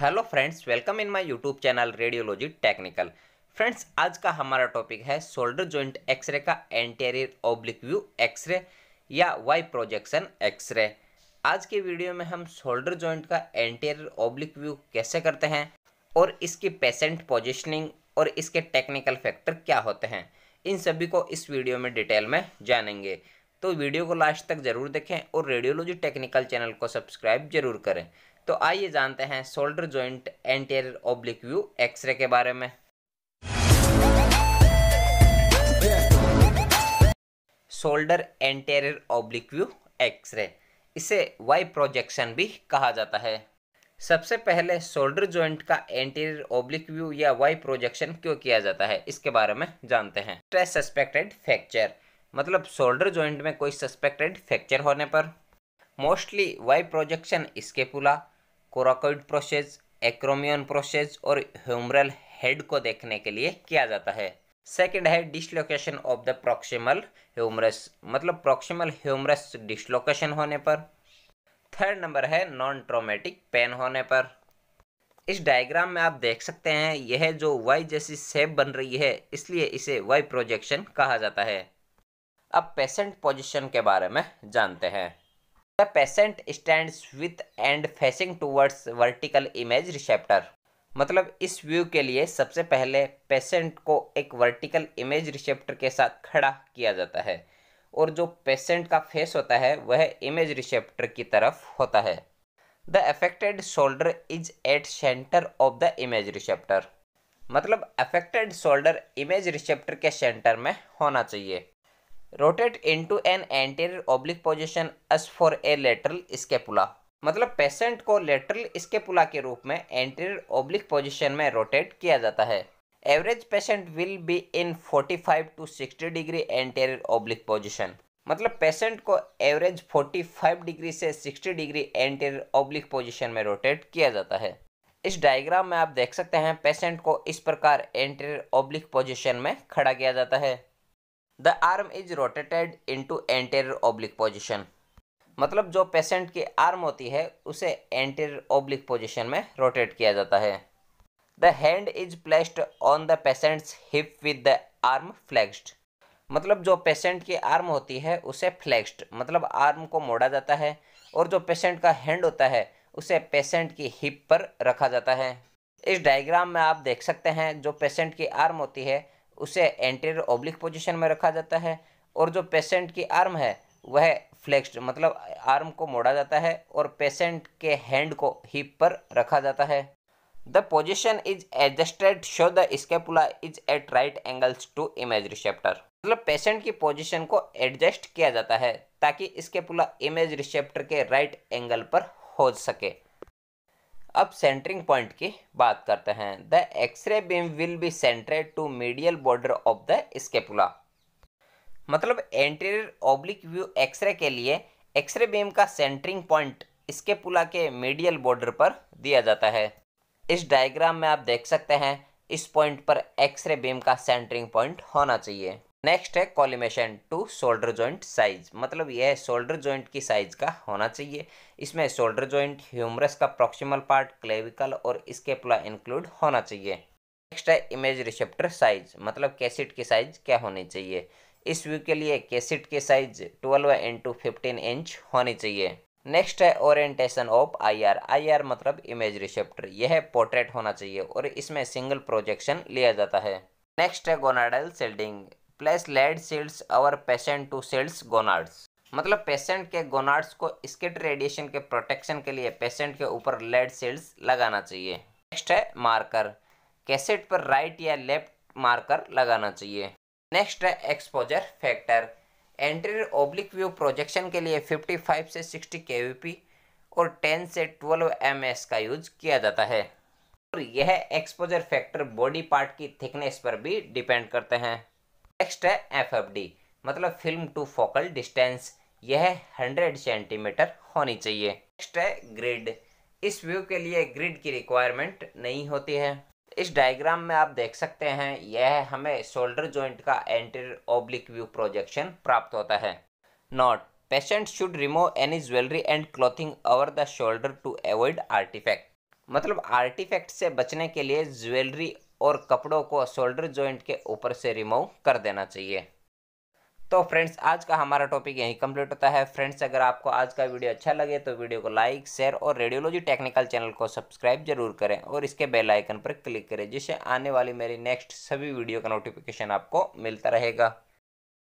hello friends welcome in my YouTube channel radiology technical friends आज का हमारा topic है शोल्डर जॉइंट एक्सरे का एंटेरियर ओब्लिक व्यू एक्सरे या वाई प्रोजेक्शन एक्सरे आज के वीडियो में हम शोल्डर जॉइंट का एंटेरियर ओब्लिक व्यू कैसे करते हैं और इसकी पेशेंट पोजिशनिंग और इसके टेक्निकल फैक्टर क्या होते हैं इन सभी को इस वीडियो में डिटेल में जानेंगे तो वीडियो को लास्ट तक जरूर देखें और रेडियोलॉजी टेक्निकल चैनल को सब्सक्राइब जरूर करें तो आइए जानते हैं shoulder joint anterior oblique view x-ray के बारे में shoulder anterior oblique view x-ray इसे वाई प्रोजेक्शन भी कहा जाता है सबसे पहले शोल्डर ज्वाइंट का एंटीरियर ऑब्लिक व्यू या वाई प्रोजेक्शन क्यों किया जाता है इसके बारे में जानते हैं स्ट्रेस सस्पेक्टेड फ्रैक्चर मतलब शोल्डर ज्वाइंट में कोई सस्पेक्टेड फ्रैक्चर होने पर मोस्टली वाई प्रोजेक्शन इसके पुला कोराकोइड प्रोसेस एक्रोमियन प्रोसेस और ह्यूमरल हेड को देखने के लिए किया जाता है सेकेंड है dislocation of the proximal humerus मतलब प्रोक्सीमल ह्यूमरस डिसलोकेशन होने पर थर्ड नंबर है नॉन ट्रोमेटिक पेन होने पर इस डायग्राम में आप देख सकते हैं यह जो वाई जैसी सेप बन रही है इसलिए इसे वाई प्रोजेक्शन कहा जाता है अब पेशेंट पोजीशन के बारे में जानते हैं the patient stand with and facing towards vertical image receptor मतलब इस व्यू के लिए सबसे पहले पेशेंट को एक वर्टिकल इमेज रिसेप्टर के साथ खड़ा किया जाता है और जो पेशेंट का फेस होता है वह इमेज रिसेप्टर की तरफ होता है the affected shoulder is at centre of the image receptor मतलब अफेक्टेड शोल्डर इमेज रिसेप्टर के सेंटर में होना चाहिए rotate into an anterior oblique position as for a lateral scapula मतलब पेशेंट को लेटरल स्केपुला के रूप में एंटीरियर ऑब्लिक पोजिशन में रोटेट किया जाता है average patient will be in 45 to 60 degree anterior oblique position मतलब पेशेंट को एवरेज 45 डिग्री से 60 डिग्री एंटीरियर ऑब्लिक पोजिशन में रोटेट किया जाता है इस डायग्राम में आप देख सकते हैं पेशेंट को इस प्रकार एंटीरियर ऑब्लिक पोजिशन में खड़ा किया जाता है the arm is rotated into anterior oblique position मतलब जो पेशेंट की आर्म होती है उसे एंटेरियर ओब्लिक पोजिशन में रोटेट किया जाता है the hand is placed on the patient's hip with the arm flexed मतलब जो पेशेंट की आर्म होती है उसे फ्लैक्स्ड मतलब आर्म को मोड़ा जाता है और जो पेशेंट का हैंड होता है उसे पेशेंट की हिप पर रखा जाता है इस डायग्राम में आप देख सकते हैं जो पेशेंट की आर्म होती है उसे एंटीरियर ओब्लिक पोजिशन में रखा जाता है और जो पेशेंट की आर्म है वह फ्लेक्स्ड मतलब आर्म को मोड़ा जाता है और पेशेंट के हैंड को हिप पर रखा जाता है the position is adjusted so the scapula is at right angles to image receptor मतलब पेशेंट की पोजिशन को एडजस्ट किया जाता है ताकि स्केपुला इमेज रिसेप्टर के राइट एंगल पर हो सके अब सेंटरिंग पॉइंट की बात करते हैं the x-ray beam will be centred to medial border of the scapula मतलब एंटीरियर ऑब्लिक व्यू एक्सरे के लिए एक्सरे बीम का सेंटरिंग पॉइंट स्केपुला के मीडियल बॉर्डर पर दिया जाता है इस डायग्राम में आप देख सकते हैं इस पॉइंट पर एक्सरे बीम का सेंटरिंग पॉइंट होना चाहिए नेक्स्ट है collimation to shoulder joint size मतलब यह शोल्डर जॉइंट की साइज का होना चाहिए इसमें शोल्डर जॉइंट ह्यूमरस का प्रॉक्सिमल पार्ट क्लेविकल और स्केपला इंक्लूड होना चाहिए नेक्स्ट है इमेज रिसेप्टर साइज मतलब कैसेट की साइज क्या होनी चाहिए इस व्यू के लिए कैसेट की size twelve into fifteen inch होनी चाहिए नेक्स्ट है ओरिएंटेशन ऑफ आईआर आईआर मतलब इमेज रिसेप्टर यह पोर्ट्रेट होना चाहिए और इसमें सिंगल प्रोजेक्शन लिया जाता है नेक्स्ट है gonadal shielding plus lead shields और पेशेंट टू सेल्स गोनार्ड्स मतलब पेशेंट के गोनार्ड्स को स्किट रेडिएशन के प्रोटेक्शन के लिए पेशेंट के ऊपर लेड सेल्स लगाना चाहिए नेक्स्ट है मार्कर कैसेट पर राइट या लेफ्ट मार्कर लगाना चाहिए नेक्स्ट है exposure factor anterior oblique view projection के लिए 55 से 60 के और 10 से 12 एम का यूज किया जाता है और यह एक्सपोजर फैक्टर बॉडी पार्ट की थिकनेस पर भी डिपेंड करते हैं नेक्स्ट है एफ एफ डी मतलब फिल्म टू फोकल डिस्टेंस यह 100 सेंटीमीटर होनी चाहिए नेक्स्ट है ग्रिड इस व्यू के लिए ग्रिड की रिक्वायरमेंट नहीं होती है इस डायग्राम में आप देख सकते हैं यह हमें शोल्डर जॉइंट का एंटीरियर ओब्लिक व्यू प्रोजेक्शन प्राप्त होता है note patient should remove any jewellery and clothing over the shoulder to avoid artifact मतलब आर्टिफैक्ट से बचने के लिए ज्वेलरी और कपड़ों को शोल्डर जॉइंट के ऊपर से रिमूव कर देना चाहिए तो फ्रेंड्स आज का हमारा टॉपिक यहीं कंप्लीट होता है फ्रेंड्स अगर आपको आज का वीडियो अच्छा लगे तो वीडियो को लाइक शेयर और रेडियोलॉजी टेक्निकल चैनल को सब्सक्राइब जरूर करें और इसके बेल आइकन पर क्लिक करें जिससे आने वाली मेरी नेक्स्ट सभी वीडियो का नोटिफिकेशन आपको मिलता रहेगा